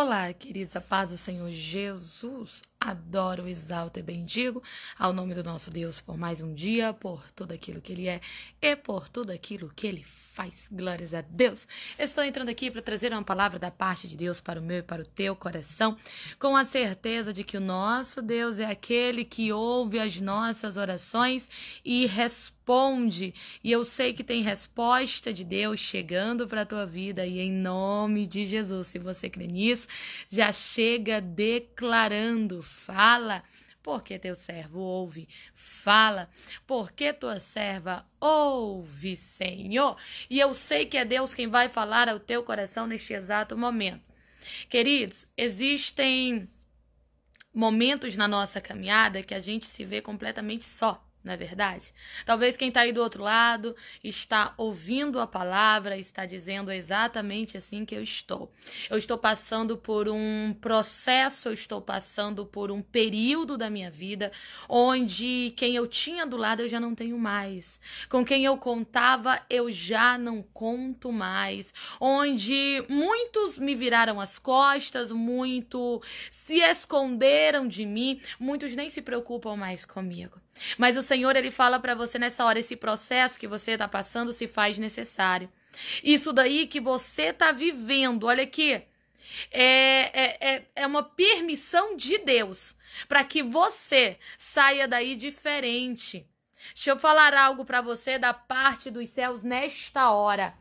Olá, queridos, a paz do Senhor Jesus adoro, exalto e bendigo ao nome do nosso Deus por mais um dia, por tudo aquilo que Ele é e por tudo aquilo que Ele faz. Glórias a Deus. Estou entrando aqui para trazer uma palavra da parte de Deus para o meu e para o teu coração, com a certeza de que o nosso Deus é aquele que ouve as nossas orações e responde responde. E eu sei que tem resposta de Deus chegando para a tua vida. E em nome de Jesus, se você crê nisso, já chega declarando, fala, porque teu servo ouve, fala, porque tua serva ouve, Senhor. E eu sei que é Deus quem vai falar ao teu coração neste exato momento. Queridos, existem momentos na nossa caminhada que a gente se vê completamente só não é verdade? Talvez quem está aí do outro lado está ouvindo a palavra, está dizendo exatamente assim que eu estou. Eu estou passando por um processo, eu estou passando por um período da minha vida onde quem eu tinha do lado eu já não tenho mais. Com quem eu contava eu já não conto mais. Onde muitos me viraram as costas, muito se esconderam de mim, muitos nem se preocupam mais comigo. Mas o Senhor ele fala para você nessa hora esse processo que você está passando se faz necessário. Isso daí que você está vivendo, olha aqui, é, é, é, é uma permissão de Deus para que você saia daí diferente. Deixa eu falar algo para você da parte dos céus nesta hora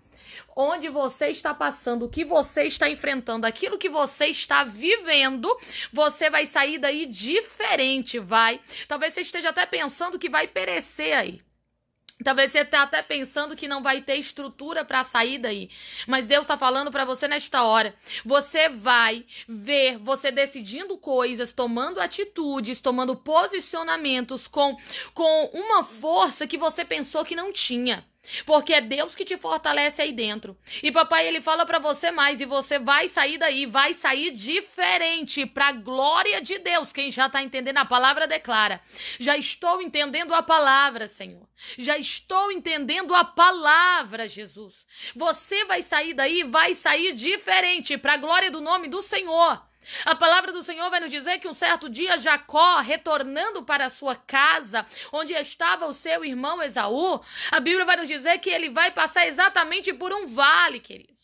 onde você está passando, o que você está enfrentando, aquilo que você está vivendo, você vai sair daí diferente, vai. Talvez você esteja até pensando que vai perecer aí. Talvez você esteja tá até pensando que não vai ter estrutura para sair daí, mas Deus está falando para você nesta hora. Você vai ver você decidindo coisas, tomando atitudes, tomando posicionamentos com com uma força que você pensou que não tinha. Porque é Deus que te fortalece aí dentro. E papai, ele fala para você mais e você vai sair daí, vai sair diferente para glória de Deus. Quem já tá entendendo a palavra declara: "Já estou entendendo a palavra, Senhor. Já estou entendendo a palavra, Jesus. Você vai sair daí, vai sair diferente para glória do nome do Senhor." A palavra do Senhor vai nos dizer que um certo dia Jacó, retornando para sua casa, onde estava o seu irmão Esaú, a Bíblia vai nos dizer que ele vai passar exatamente por um vale, querido.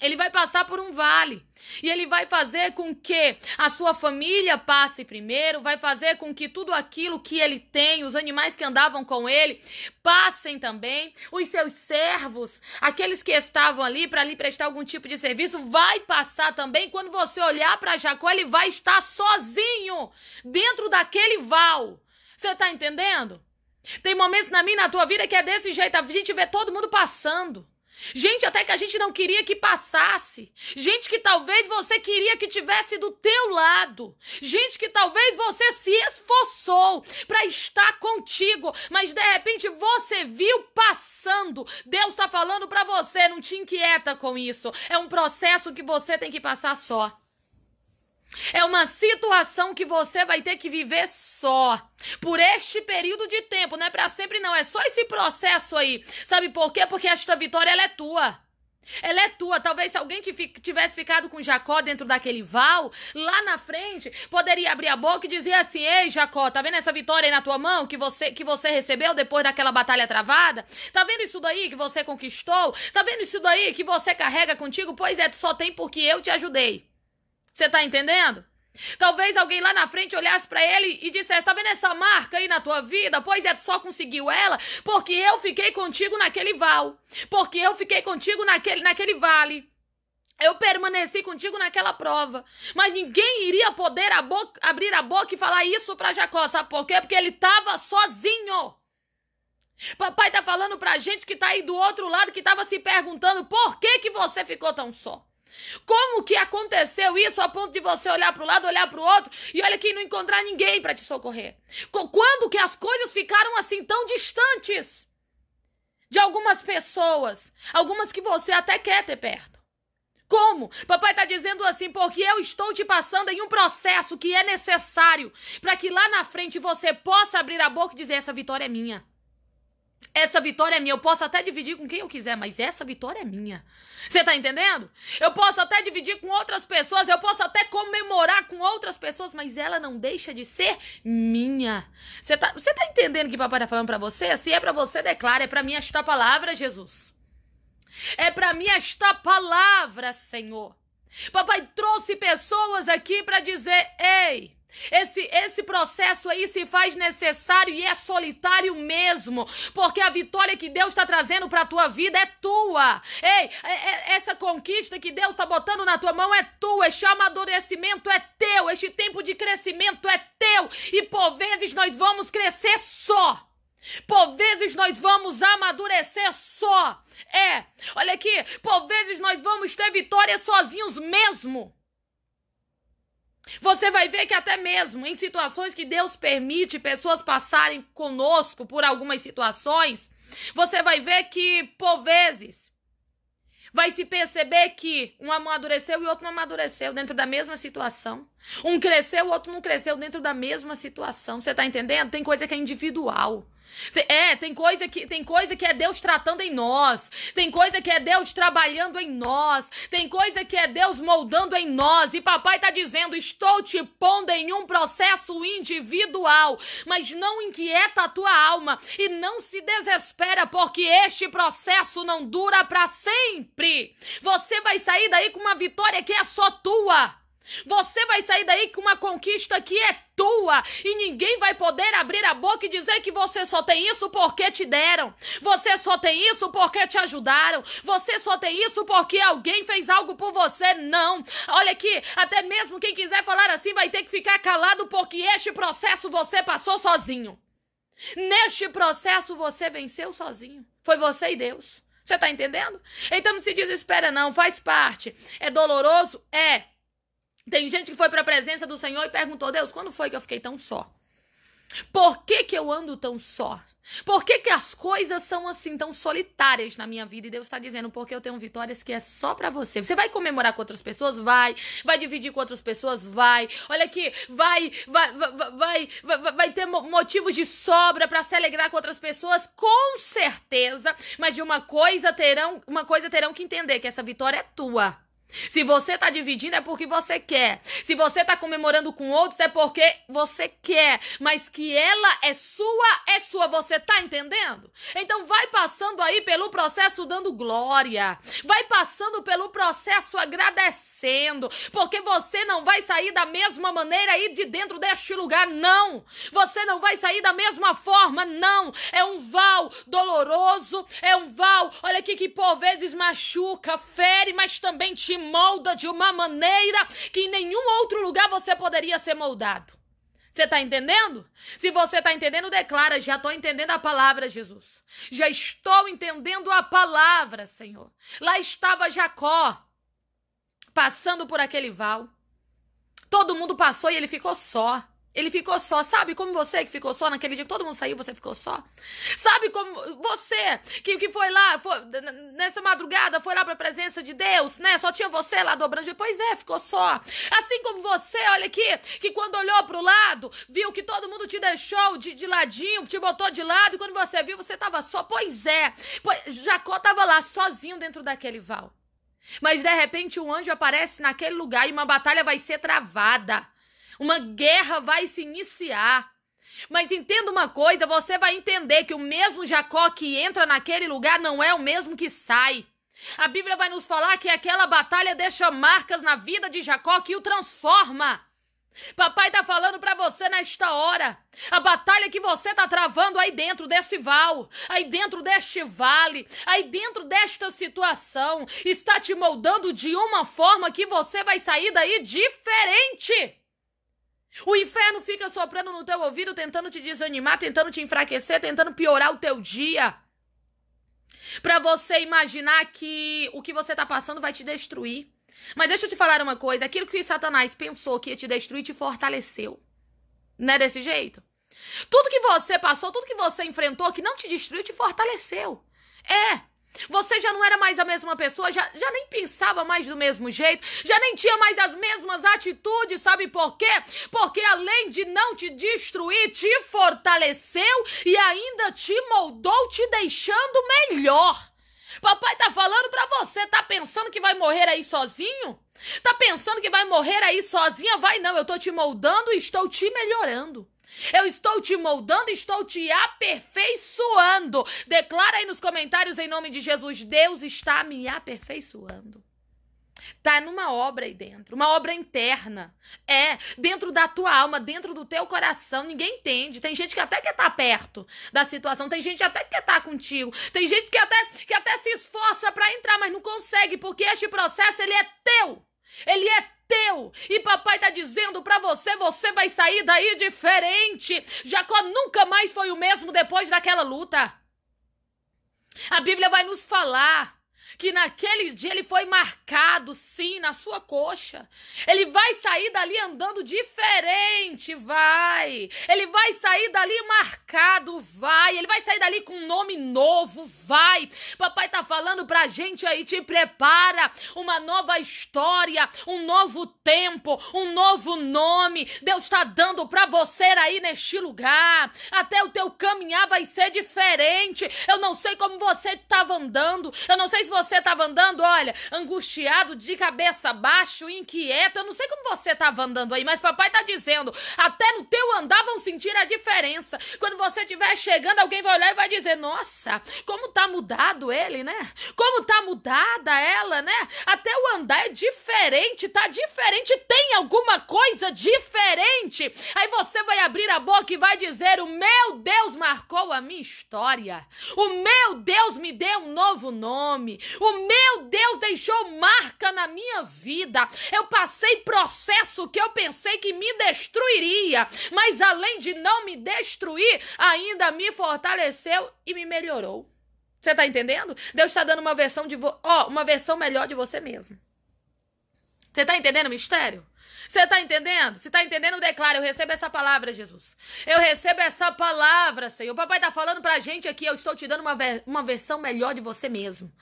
Ele vai passar por um vale. E ele vai fazer com que a sua família passe primeiro, vai fazer com que tudo aquilo que ele tem, os animais que andavam com ele, passem também. Os seus servos, aqueles que estavam ali para lhe prestar algum tipo de serviço, vai passar também. Quando você olhar para Jacó, ele vai estar sozinho dentro daquele val. Você está entendendo? Tem momentos na minha, na tua vida que é desse jeito, a gente vê todo mundo passando. Gente até que a gente não queria que passasse. Gente que talvez você queria que tivesse do teu lado. Gente que talvez você se esforçou para estar contigo, mas de repente você viu passando. Deus está falando para você, não te inquieta com isso. É um processo que você tem que passar só. É uma situação que você vai ter que viver só. Por este período de tempo, não é para sempre não, é só esse processo aí. Sabe por quê? Porque esta vitória ela é tua. Ela é tua. Talvez se alguém tivesse ficado com Jacó dentro daquele val, lá na frente, poderia abrir a boca e dizer assim: Ei, Jacó, tá vendo essa vitória aí na tua mão que você, que você recebeu depois daquela batalha travada? Tá vendo isso daí que você conquistou? Tá vendo isso daí que você carrega contigo? Pois é, tu só tem porque eu te ajudei. Você tá entendendo? Talvez alguém lá na frente olhasse para ele e dissesse: "Tá vendo essa marca aí na tua vida? Pois é, tu só conseguiu ela porque eu fiquei contigo naquele val, porque eu fiquei contigo naquele naquele vale. Eu permaneci contigo naquela prova, mas ninguém iria poder a boca, abrir a boca e falar isso para Jacó, sabe por quê? Porque ele tava sozinho. Papai tá falando pra gente que tá aí do outro lado que tava se perguntando: "Por que que você ficou tão só?" Como que aconteceu isso a ponto de você olhar para o lado, olhar para o outro e olha que não encontrar ninguém para te socorrer? Quando que as coisas ficaram assim tão distantes de algumas pessoas, algumas que você até quer ter perto? Como? Papai está dizendo assim, porque eu estou te passando em um processo que é necessário para que lá na frente você possa abrir a boca e dizer: essa vitória é minha. Essa vitória é minha. Eu posso até dividir com quem eu quiser, mas essa vitória é minha. Você tá entendendo? Eu posso até dividir com outras pessoas, eu posso até comemorar com outras pessoas, mas ela não deixa de ser minha. Você tá, você tá entendendo que papai tá falando para você? Se é para você, declara. É para mim esta palavra, Jesus. É para mim esta palavra, Senhor. Papai trouxe pessoas aqui para dizer: ei. Esse, esse processo aí se faz necessário e é solitário mesmo, porque a vitória que Deus está trazendo para a tua vida é tua. Ei, é, é, essa conquista que Deus está botando na tua mão é tua, este amadurecimento é teu, este tempo de crescimento é teu, e por vezes nós vamos crescer só. Por vezes nós vamos amadurecer só. É, olha aqui, por vezes nós vamos ter vitória sozinhos mesmo. Você vai ver que até mesmo em situações que Deus permite pessoas passarem conosco por algumas situações, você vai ver que por vezes vai se perceber que um amadureceu e outro não amadureceu dentro da mesma situação. Um cresceu, o outro não cresceu dentro da mesma situação. Você tá entendendo? Tem coisa que é individual. É, tem coisa que tem coisa que é Deus tratando em nós, tem coisa que é Deus trabalhando em nós, tem coisa que é Deus moldando em nós. E papai está dizendo: "Estou te pondo em um processo individual, mas não inquieta a tua alma e não se desespera, porque este processo não dura para sempre. Você vai sair daí com uma vitória que é só tua." Você vai sair daí com uma conquista que é tua e ninguém vai poder abrir a boca e dizer que você só tem isso porque te deram. Você só tem isso porque te ajudaram. Você só tem isso porque alguém fez algo por você. Não. Olha aqui, até mesmo quem quiser falar assim vai ter que ficar calado porque este processo você passou sozinho. Neste processo você venceu sozinho. Foi você e Deus. Você tá entendendo? Então não se desespera não, faz parte. É doloroso? É. Tem gente que foi para a presença do Senhor e perguntou: Deus, quando foi que eu fiquei tão só? Por que, que eu ando tão só? Por que, que as coisas são assim tão solitárias na minha vida? E Deus está dizendo, porque eu tenho vitórias que é só para você. Você vai comemorar com outras pessoas? Vai. Vai dividir com outras pessoas? Vai. Olha aqui, vai, vai, vai, vai, vai, ter motivos de sobra para se alegrar com outras pessoas? Com certeza. Mas de uma coisa terão, uma coisa terão que entender que essa vitória é tua. Se você está dividindo é porque você quer. Se você está comemorando com outros é porque você quer. Mas que ela é sua, é sua. Você está entendendo? Então vai passando aí pelo processo dando glória. Vai passando pelo processo agradecendo. Porque você não vai sair da mesma maneira aí de dentro deste lugar, não. Você não vai sair da mesma forma, não. É um val doloroso. É um val, olha aqui, que por vezes machuca, fere, mas também te molda de uma maneira que em nenhum outro lugar você poderia ser moldado. Você está entendendo? Se você está entendendo, declara: já estou entendendo a palavra, Jesus. Já estou entendendo a palavra, Senhor. Lá estava Jacó, passando por aquele val. Todo mundo passou e ele ficou só. Ele ficou só, sabe como você que ficou só naquele dia que todo mundo saiu, você ficou só? Sabe como você que, que foi lá, foi, nessa madrugada, foi lá pra presença de Deus, né? Só tinha você lá dobrando, pois é, ficou só. Assim como você, olha aqui, que quando olhou pro lado, viu que todo mundo te deixou de, de ladinho, te botou de lado, e quando você viu, você tava só, pois é. Pois, Jacó tava lá sozinho dentro daquele val. Mas de repente um anjo aparece naquele lugar e uma batalha vai ser travada. Uma guerra vai se iniciar. Mas entenda uma coisa, você vai entender que o mesmo Jacó que entra naquele lugar não é o mesmo que sai. A Bíblia vai nos falar que aquela batalha deixa marcas na vida de Jacó que o transforma. Papai está falando para você nesta hora. A batalha que você está travando aí dentro desse val, aí dentro deste vale, aí dentro desta situação, está te moldando de uma forma que você vai sair daí diferente. O inferno fica soprando no teu ouvido, tentando te desanimar, tentando te enfraquecer, tentando piorar o teu dia. Para você imaginar que o que você tá passando vai te destruir. Mas deixa eu te falar uma coisa, aquilo que Satanás pensou que ia te destruir te fortaleceu. Não é desse jeito? Tudo que você passou, tudo que você enfrentou que não te destruiu te fortaleceu. É, você já não era mais a mesma pessoa, já, já nem pensava mais do mesmo jeito, já nem tinha mais as mesmas atitudes, sabe por quê? Porque além de não te destruir, te fortaleceu e ainda te moldou, te deixando melhor. Papai tá falando pra você, tá pensando que vai morrer aí sozinho? Tá pensando que vai morrer aí sozinha? Vai não, eu tô te moldando e estou te melhorando. Eu estou te moldando, estou te aperfeiçoando. Declara aí nos comentários em nome de Jesus: Deus está me aperfeiçoando. Tá numa obra aí dentro, uma obra interna. É, dentro da tua alma, dentro do teu coração, ninguém entende. Tem gente que até quer estar tá perto da situação, tem gente que até quer estar tá contigo. Tem gente que até que até se esforça para entrar, mas não consegue, porque este processo ele é teu. Ele é teu. E papai está dizendo para você, você vai sair daí diferente. Jacó nunca mais foi o mesmo depois daquela luta. A Bíblia vai nos falar que naquele dia ele foi marcado, sim, na sua coxa. Ele vai sair dali andando diferente, vai. Ele vai sair dali marcado, vai. Ele vai sair dali com um nome novo, vai. Papai tá falando pra gente aí, te prepara uma nova história, um novo tempo, um novo nome. Deus tá dando pra você aí neste lugar. Até o teu caminhar vai ser diferente. Eu não sei como você tava andando. Eu não sei se você você estava andando, olha, angustiado, de cabeça baixo, inquieto. Eu não sei como você estava andando aí, mas papai tá dizendo, até no teu andar vão sentir a diferença. Quando você estiver chegando, alguém vai olhar e vai dizer: "Nossa, como tá mudado ele, né? Como tá mudada ela, né? Até o andar é diferente, tá diferente, tem alguma coisa diferente". Aí você vai abrir a boca e vai dizer: "O meu Deus marcou a minha história. O meu Deus me deu um novo nome. O meu Deus deixou marca na minha vida. Eu passei processo que eu pensei que me destruiria, mas além de não me destruir, ainda me fortaleceu e me melhorou. Você tá entendendo? Deus está dando uma versão de ó, uma versão melhor de você mesmo. Você tá entendendo o mistério? Você tá entendendo? Se tá entendendo, declara, eu recebo essa palavra, Jesus. Eu recebo essa palavra, Senhor. O papai tá falando pra gente aqui, eu estou te dando uma, ver... uma versão melhor de você mesmo.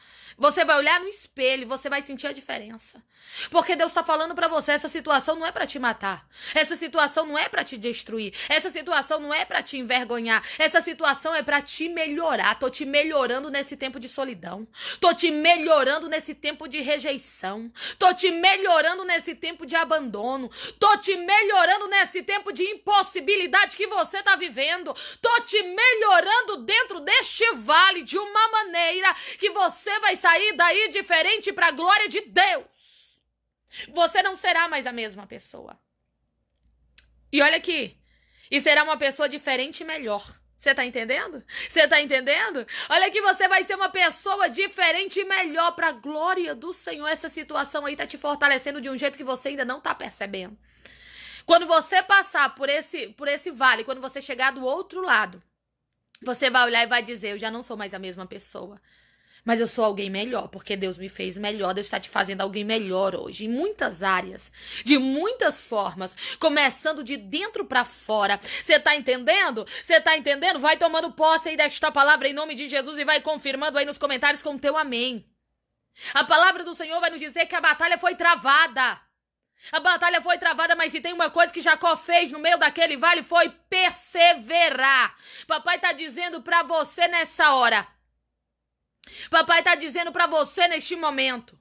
Você vai olhar no espelho, você vai sentir a diferença. Porque Deus está falando para você, essa situação não é para te matar. Essa situação não é para te destruir. Essa situação não é para te envergonhar. Essa situação é para te melhorar. Tô te melhorando nesse tempo de solidão. Tô te melhorando nesse tempo de rejeição. Tô te melhorando nesse tempo de abandono. Tô te melhorando nesse tempo de impossibilidade que você tá vivendo. Tô te melhorando dentro deste vale de uma maneira que você vai saber sair daí diferente para a glória de Deus. Você não será mais a mesma pessoa. E olha aqui. E será uma pessoa diferente e melhor. Você tá entendendo? Você tá entendendo? Olha que você vai ser uma pessoa diferente e melhor para a glória do Senhor. Essa situação aí tá te fortalecendo de um jeito que você ainda não tá percebendo. Quando você passar por esse por esse vale, quando você chegar do outro lado, você vai olhar e vai dizer: "Eu já não sou mais a mesma pessoa" mas eu sou alguém melhor, porque Deus me fez melhor, Deus está te fazendo alguém melhor hoje, em muitas áreas, de muitas formas, começando de dentro para fora. Você tá entendendo? Você tá entendendo? Vai tomando posse aí desta palavra em nome de Jesus e vai confirmando aí nos comentários com o teu amém. A palavra do Senhor vai nos dizer que a batalha foi travada. A batalha foi travada, mas se tem uma coisa que Jacó fez no meio daquele vale foi perseverar. Papai está dizendo para você nessa hora, Papai está dizendo para você neste momento: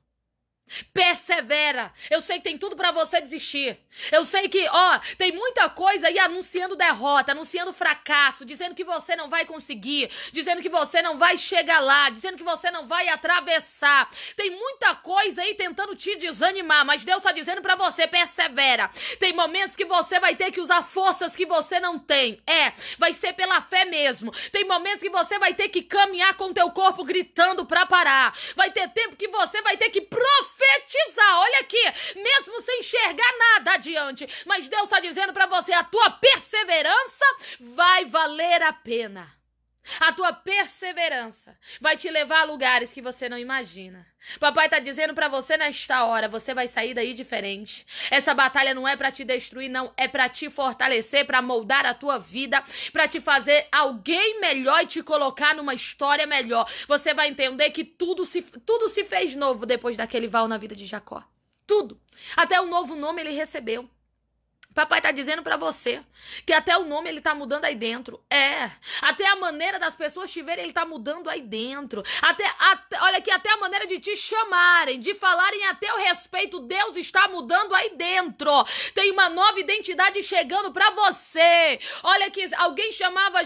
Persevera. Eu sei que tem tudo para você desistir. Eu sei que, ó, tem muita coisa aí anunciando derrota, anunciando fracasso, dizendo que você não vai conseguir, dizendo que você não vai chegar lá, dizendo que você não vai atravessar. Tem muita coisa aí tentando te desanimar, mas Deus tá dizendo para você persevera. Tem momentos que você vai ter que usar forças que você não tem. É, vai ser pela fé mesmo. Tem momentos que você vai ter que caminhar com teu corpo gritando para parar. Vai ter tempo que você vai ter que prof profetizar. Olha aqui, mesmo sem enxergar nada adiante, mas Deus está dizendo para você: a tua perseverança vai valer a pena. A tua perseverança vai te levar a lugares que você não imagina. Papai tá dizendo para você nesta hora, você vai sair daí diferente. Essa batalha não é para te destruir, não, é para te fortalecer, para moldar a tua vida, para te fazer alguém melhor e te colocar numa história melhor. Você vai entender que tudo se tudo se fez novo depois daquele val na vida de Jacó. Tudo. Até um novo nome ele recebeu. Papai tá dizendo para você que até o nome ele tá mudando aí dentro. É. Até a maneira das pessoas te verem, ele tá mudando aí dentro. Até, até olha aqui, até a maneira de te chamarem, de falarem a teu respeito, Deus está mudando aí dentro. Tem uma nova identidade chegando para você. Olha que alguém chamava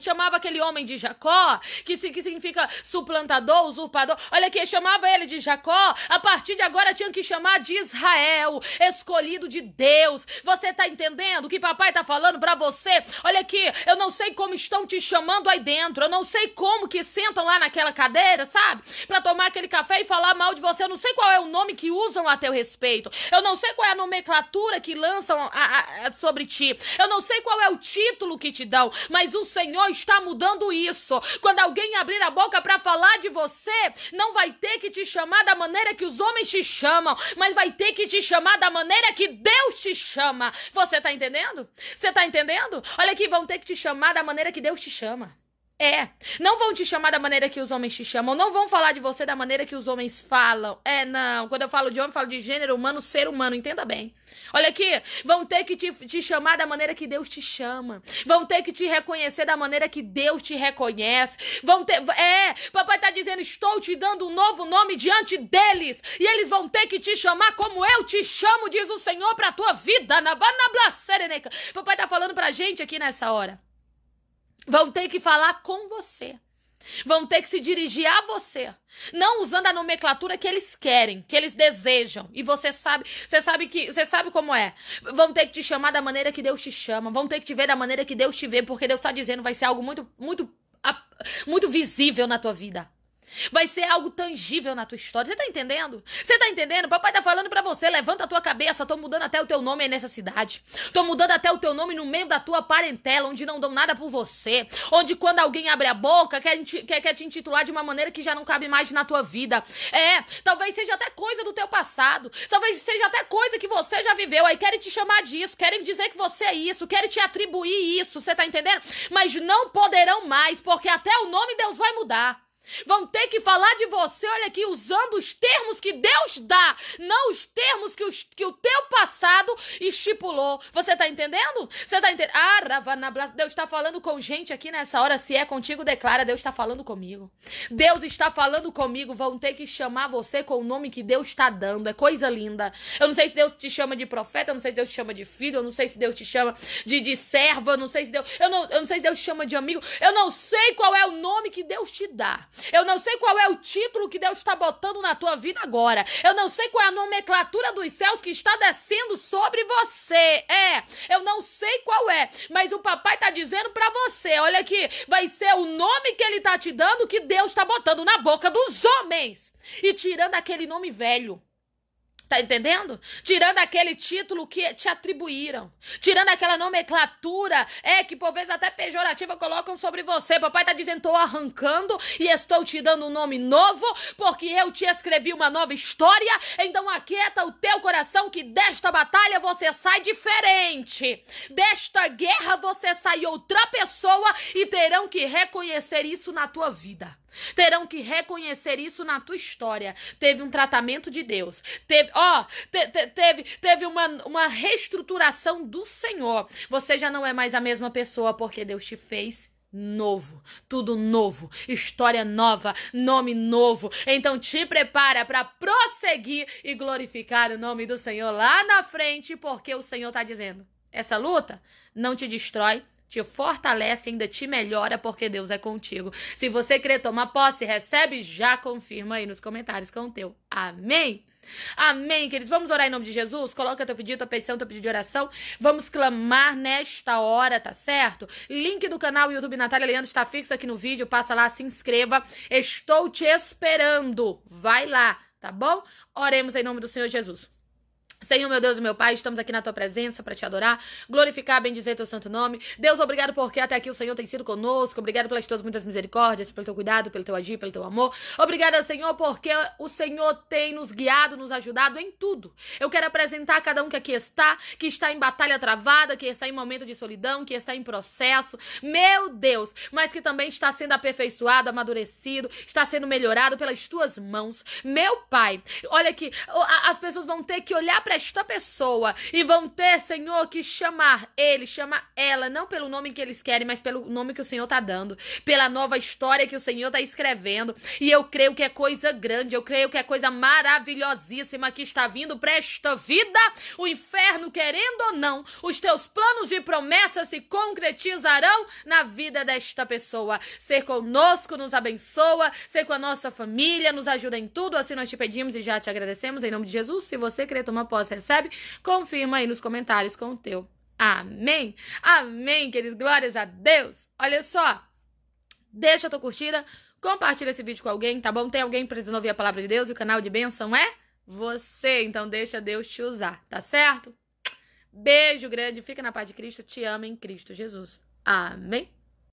chamava aquele homem de Jacó, que que significa suplantador, usurpador. Olha que chamava ele de Jacó. A partir de agora tinha que chamar de Israel, escolhido de Deus. Você tá entendendo o que papai tá falando para você? Olha aqui, eu não sei como estão te chamando aí dentro. Eu não sei como que sentam lá naquela cadeira, sabe? Para tomar aquele café e falar mal de você. Eu não sei qual é o nome que usam a teu respeito. Eu não sei qual é a nomenclatura que lançam a, a, a, sobre ti. Eu não sei qual é o título que te dão. Mas o Senhor está mudando isso. Quando alguém abrir a boca para falar de você, não vai ter que te chamar da maneira que os homens te chamam, mas vai ter que te chamar da maneira que Deus te chama. Você tá entendendo? Você tá entendendo? Olha aqui, vão ter que te chamar da maneira que Deus te chama. É. Não vão te chamar da maneira que os homens te chamam. Não vão falar de você da maneira que os homens falam. É, não. Quando eu falo de homem, eu falo de gênero humano, ser humano. Entenda bem. Olha aqui. Vão ter que te, te chamar da maneira que Deus te chama. Vão ter que te reconhecer da maneira que Deus te reconhece. Vão ter. É. Papai tá dizendo: estou te dando um novo nome diante deles. E eles vão ter que te chamar como eu te chamo, diz o Senhor, pra tua vida. Papai tá falando pra gente aqui nessa hora. Vão ter que falar com você. Vão ter que se dirigir a você, não usando a nomenclatura que eles querem, que eles desejam. E você sabe, você sabe que, você sabe como é. Vão ter que te chamar da maneira que Deus te chama, vão ter que te ver da maneira que Deus te vê, porque Deus está dizendo vai ser algo muito, muito, muito visível na tua vida. Vai ser algo tangível na tua história. Você tá entendendo? Você tá entendendo? Papai tá falando para você, levanta a tua cabeça, tô mudando até o teu nome aí nessa cidade. Tô mudando até o teu nome no meio da tua parentela, onde não dão nada por você. Onde quando alguém abre a boca, quer, quer, quer te intitular de uma maneira que já não cabe mais na tua vida. É, talvez seja até coisa do teu passado. Talvez seja até coisa que você já viveu. Aí querem te chamar disso, querem dizer que você é isso, querem te atribuir isso. Você tá entendendo? Mas não poderão mais, porque até o nome Deus vai mudar. Vão ter que falar de você, olha aqui, usando os termos que Deus dá, não os termos que, os, que o teu passado estipulou. Você tá entendendo? Você tá entendendo? Ah, Deus está falando com gente aqui nessa hora. Se é contigo, declara, Deus está falando comigo. Deus está falando comigo. Vão ter que chamar você com o nome que Deus está dando. É coisa linda. Eu não sei se Deus te chama de profeta, eu não sei se Deus te chama de filho, eu não sei se Deus te chama de, de serva, eu não sei se Deus. Eu não, eu não sei se Deus te chama de amigo. Eu não sei qual é o nome que Deus te dá. Eu não sei qual é o título que Deus está botando na tua vida agora. Eu não sei qual é a nomenclatura dos céus que está descendo sobre você. É, eu não sei qual é, mas o papai está dizendo para você, olha aqui, vai ser o nome que ele está te dando que Deus está botando na boca dos homens e tirando aquele nome velho. Tá entendendo? Tirando aquele título que te atribuíram. Tirando aquela nomenclatura, é que por vezes até pejorativa colocam sobre você. Papai tá dizendo: tô arrancando e estou te dando um nome novo, porque eu te escrevi uma nova história. Então aquieta o teu coração que desta batalha você sai diferente. Desta guerra você sai outra pessoa e terão que reconhecer isso na tua vida. Terão que reconhecer isso na tua história. Teve um tratamento de Deus. Teve, ó, te, te, teve, teve uma, uma reestruturação do Senhor. Você já não é mais a mesma pessoa porque Deus te fez novo, tudo novo, história nova, nome novo. Então te prepara para prosseguir e glorificar o nome do Senhor lá na frente, porque o Senhor está dizendo: essa luta não te destrói, te fortalece, ainda te melhora, porque Deus é contigo. Se você crê, toma posse, recebe, já confirma aí nos comentários com o teu. Amém? Amém, queridos. Vamos orar em nome de Jesus? Coloca teu pedido, tua petição, teu pedido de oração. Vamos clamar nesta hora, tá certo? Link do canal YouTube Natália Leandro está fixo aqui no vídeo. Passa lá, se inscreva. Estou te esperando. Vai lá, tá bom? Oremos em nome do Senhor Jesus. Senhor, meu Deus e meu Pai, estamos aqui na tua presença para te adorar, glorificar, bendizer teu santo nome. Deus, obrigado porque até aqui o Senhor tem sido conosco. Obrigado pelas tuas muitas misericórdias, pelo teu cuidado, pelo teu agir, pelo teu amor. Obrigada, Senhor, porque o Senhor tem nos guiado, nos ajudado em tudo. Eu quero apresentar a cada um que aqui está, que está em batalha travada, que está em momento de solidão, que está em processo. Meu Deus, mas que também está sendo aperfeiçoado, amadurecido, está sendo melhorado pelas tuas mãos. Meu Pai, olha aqui, as pessoas vão ter que olhar para esta pessoa e vão ter, Senhor, que chamar ele, chamar ela, não pelo nome que eles querem, mas pelo nome que o Senhor tá dando, pela nova história que o Senhor tá escrevendo. E eu creio que é coisa grande, eu creio que é coisa maravilhosíssima que está vindo para esta vida. O inferno, querendo ou não, os teus planos e promessas se concretizarão na vida desta pessoa. Ser conosco nos abençoa, ser com a nossa família, nos ajuda em tudo. Assim nós te pedimos e já te agradecemos em nome de Jesus. Se você quer tomar posse resposta recebe? Confirma aí nos comentários com o teu. Amém? Amém, queridos. Glórias a Deus. Olha só. Deixa a tua curtida. Compartilha esse vídeo com alguém, tá bom? Tem alguém precisando ouvir a palavra de Deus e o canal de bênção é você. Então deixa Deus te usar, tá certo? Beijo grande, fica na paz de Cristo, te amo em Cristo Jesus. Amém.